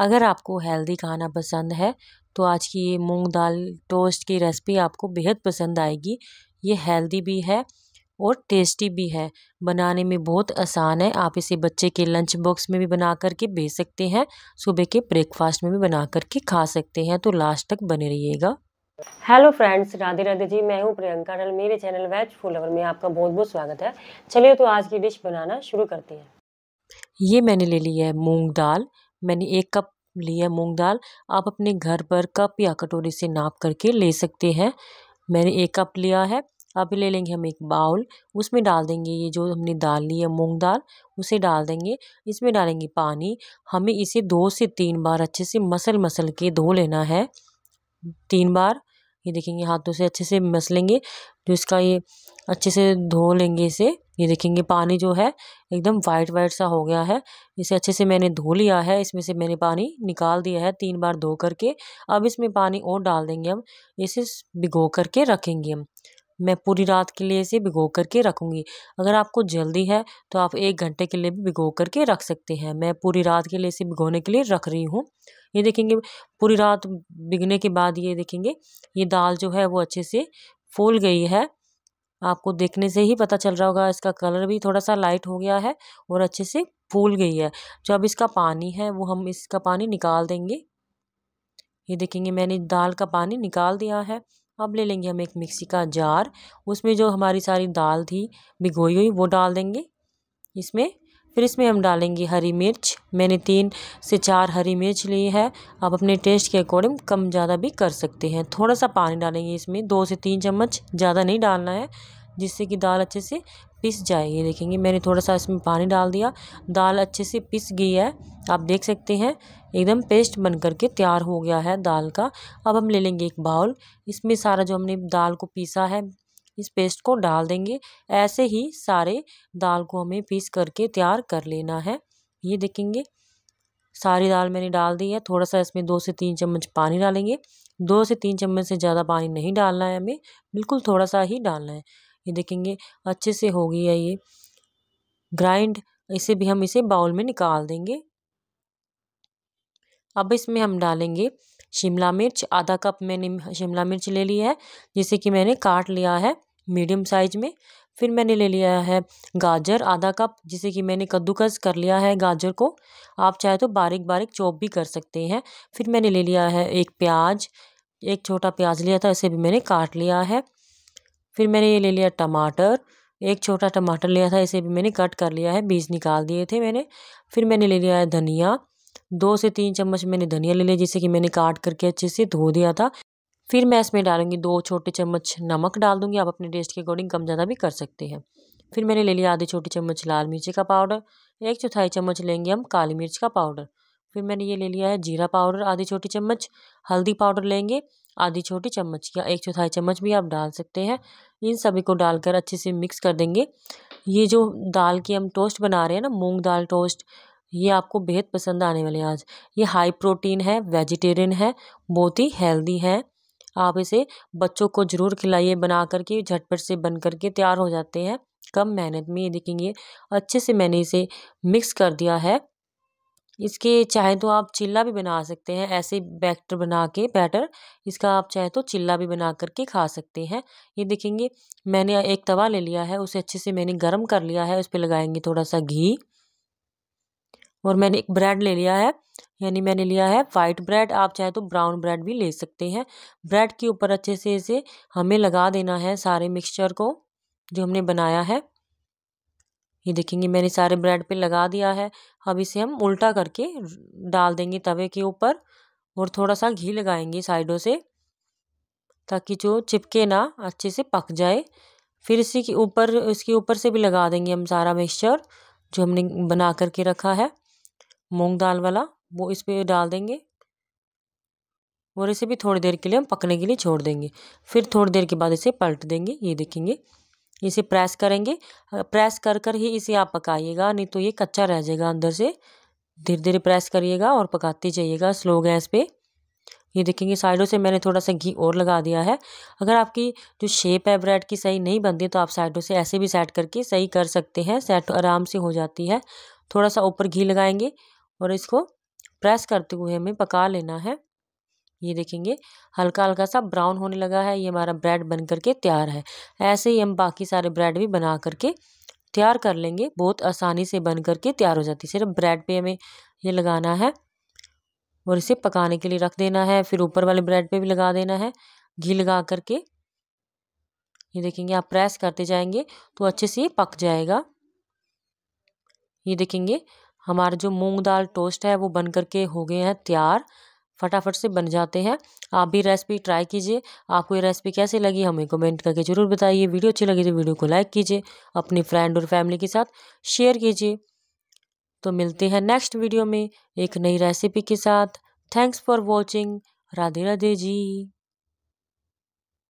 अगर आपको हेल्दी खाना पसंद है तो आज की ये मूंग दाल टोस्ट की रेसिपी आपको बेहद पसंद आएगी ये हेल्दी भी है और टेस्टी भी है बनाने में बहुत आसान है आप इसे बच्चे के लंच बॉक्स में भी बना करके भेज सकते हैं सुबह के ब्रेकफास्ट में भी बना करके खा सकते हैं तो लास्ट तक बने रहिएगा हेलो फ्रेंड्स राधे राधे जी मैं हूं प्रियंका रल मेरे चैनल वेज फूलवर में आपका बहुत बहुत स्वागत है चलिए तो आज की डिश बनाना शुरू करते हैं ये मैंने ले ली है मूँग दाल मैंने एक कप ली है मूंग दाल आप अपने घर पर कप या कटोरी से नाप करके ले सकते हैं मैंने एक कप लिया है अब ले लेंगे हम एक बाउल उसमें डाल देंगे ये जो हमने दाल ली है मूंग दाल उसे डाल देंगे इसमें डालेंगे पानी हमें इसे दो से तीन बार अच्छे से मसल मसल के धो लेना है तीन बार ये देखेंगे हाथों से अच्छे से मस लेंगे जो इसका ये अच्छे से धो लेंगे इसे ये देखेंगे पानी जो है एकदम वाइट वाइट सा हो गया है इसे अच्छे से मैंने धो लिया है इसमें से मैंने पानी निकाल दिया है तीन बार धो करके अब इसमें पानी और डाल देंगे हम इसे भिगो करके रखेंगे हम मैं पूरी रात के लिए इसे भिगो करके रखूँगी अगर आपको जल्दी है तो आप एक घंटे के लिए भी भिगो करके रख सकते हैं मैं पूरी रात के लिए इसे भिगोने के लिए रख रही हूँ ये देखेंगे पूरी रात बिगने के बाद ये देखेंगे ये दाल जो है वो अच्छे से फूल गई है आपको देखने से ही पता चल रहा होगा इसका कलर भी थोड़ा सा लाइट हो गया है और अच्छे से फूल गई है जो अब इसका पानी है वो हम इसका पानी निकाल देंगे ये देखेंगे मैंने दाल का पानी निकाल दिया है अब ले लेंगे हम एक मिक्सी का जार उसमें जो हमारी सारी दाल थी भिगोई हुई वो डाल देंगे इसमें फिर इसमें हम डालेंगे हरी मिर्च मैंने तीन से चार हरी मिर्च ली है आप अपने टेस्ट के अकॉर्डिंग कम ज़्यादा भी कर सकते हैं थोड़ा सा पानी डालेंगे इसमें दो से तीन चम्मच ज़्यादा नहीं डालना है जिससे कि दाल अच्छे से पिस जाएगी देखेंगे मैंने थोड़ा सा इसमें पानी डाल दिया दाल अच्छे से पिस गई है आप देख सकते हैं एकदम पेस्ट बन करके तैयार हो गया है दाल का अब हम ले लेंगे एक बाउल इसमें सारा जो हमने दाल को पीसा है इस पेस्ट को डाल देंगे ऐसे ही सारे दाल को हमें पीस करके तैयार कर लेना है ये देखेंगे सारी दाल मैंने डाल दी है थोड़ा सा इसमें दो से तीन चम्मच पानी डालेंगे दो से तीन चम्मच से ज़्यादा पानी नहीं डालना है हमें बिल्कुल थोड़ा सा ही डालना है ये देखेंगे अच्छे से हो गई है ये ग्राइंड इसे भी हम इसे बाउल में निकाल देंगे अब इसमें हम डालेंगे शिमला मिर्च आधा कप मैंने शिमला मिर्च ले ली है जिसे कि मैंने काट लिया है मीडियम साइज में फिर मैंने ले लिया है गाजर आधा कप जिसे कि मैंने कद्दूकस कर लिया है गाजर को आप चाहे तो बारीक बारीक चॉप भी कर सकते हैं फिर मैंने ले लिया है एक प्याज एक छोटा प्याज लिया था इसे भी मैंने काट लिया है फिर मैंने ये ले लिया टमाटर एक छोटा टमाटर लिया था इसे भी मैंने कट कर लिया है बीज निकाल दिए थे मैंने फिर मैंने ले लिया है धनिया दो से तीन चम्मच मैंने धनिया ले लिया जिसे कि मैंने काट करके अच्छे से धो दिया था फिर मैं इसमें डालूँगी दो छोटे चम्मच नमक डाल दूँगी आप अपने टेस्ट के अकॉर्डिंग कम ज़्यादा भी कर सकते हैं फिर मैंने ले लिया आधी छोटी चम्मच लाल मिर्ची का पाउडर एक चौथाई चम्मच लेंगे हम काली मिर्च का पाउडर फिर मैंने ये ले लिया है जीरा पाउडर आधी छोटी चम्मच हल्दी पाउडर लेंगे आधी छोटी चम्मच या एक चौथाई चम्मच भी आप डाल सकते हैं इन सभी को डालकर अच्छे से मिक्स कर देंगे ये जो दाल की हम टोस्ट बना रहे हैं ना मूंग दाल टोस्ट ये आपको बेहद पसंद आने वाले आज ये हाई प्रोटीन है वेजिटेरियन है बहुत ही हेल्दी है आप इसे बच्चों को ज़रूर खिलाइए बना करके झटपट से बन करके तैयार हो जाते हैं कम मेहनत में ये देखेंगे अच्छे से मैंने इसे मिक्स कर दिया है इसके चाहे तो आप चिल्ला भी बना सकते हैं ऐसे बैटर बना के बैटर इसका आप चाहे तो चिल्ला भी बना करके खा सकते हैं ये देखेंगे मैंने एक तवा ले लिया है उसे अच्छे से मैंने गर्म कर लिया है उस पर लगाएंगे थोड़ा सा घी और मैंने एक ब्रेड ले लिया है यानी मैंने लिया है वाइट ब्रेड आप चाहे तो ब्राउन ब्रेड भी ले सकते हैं ब्रेड के ऊपर अच्छे से इसे हमें लगा देना है सारे मिक्सचर को जो हमने बनाया है ये देखेंगे मैंने सारे ब्रेड पे लगा दिया है अब इसे हम उल्टा करके डाल देंगे तवे के ऊपर और थोड़ा सा घी लगाएंगे साइडों से ताकि जो चिपके ना अच्छे से पक जाए फिर इसी के ऊपर इसके ऊपर से भी लगा देंगे हम सारा मिक्सचर जो हमने बना करके रखा है मूंग दाल वाला वो इस पर डाल देंगे और इसे भी थोड़ी देर के लिए हम पकने के लिए छोड़ देंगे फिर थोड़ी देर के बाद इसे पलट देंगे ये देखेंगे इसे प्रेस करेंगे प्रेस कर कर ही इसे आप पकाइएगा नहीं तो ये कच्चा रह जाएगा अंदर से धीरे धीरे प्रेस करिएगा और पकाते जाइएगा स्लो गैस पे ये देखेंगे साइडों से मैंने थोड़ा सा घी और लगा दिया है अगर आपकी जो शेप है ब्रेड की सही नहीं बनती तो आप साइडों से ऐसे भी सेट करके सही कर सकते हैं सेट आराम से हो जाती है थोड़ा सा ऊपर घी लगाएंगे और इसको प्रेस करते हुए हमें पका लेना है ये देखेंगे हल्का हल्का सा ब्राउन होने लगा है ये हमारा ब्रेड बन करके तैयार है ऐसे ही हम बाकी सारे ब्रेड भी बना करके तैयार कर लेंगे बहुत आसानी से बन करके तैयार हो जाती है सिर्फ ब्रेड पे हमें ये लगाना है और इसे पकाने के लिए रख देना है फिर ऊपर वाले ब्रेड पे भी लगा देना है घी लगा करके ये देखेंगे आप प्रेस करते जाएंगे तो अच्छे से ये पक जाएगा ये देखेंगे हमारा जो मूंग दाल टोस्ट है वो बन करके हो गए हैं तैयार फटाफट से बन जाते हैं आप भी रेसिपी ट्राई कीजिए आपको ये रेसिपी कैसी लगी हमें कमेंट करके ज़रूर बताइए वीडियो अच्छी लगी तो वीडियो को लाइक कीजिए अपनी फ्रेंड और फैमिली के साथ शेयर कीजिए तो मिलते हैं नेक्स्ट वीडियो में एक नई रेसिपी के साथ thanks for watching Radhe Radhe ji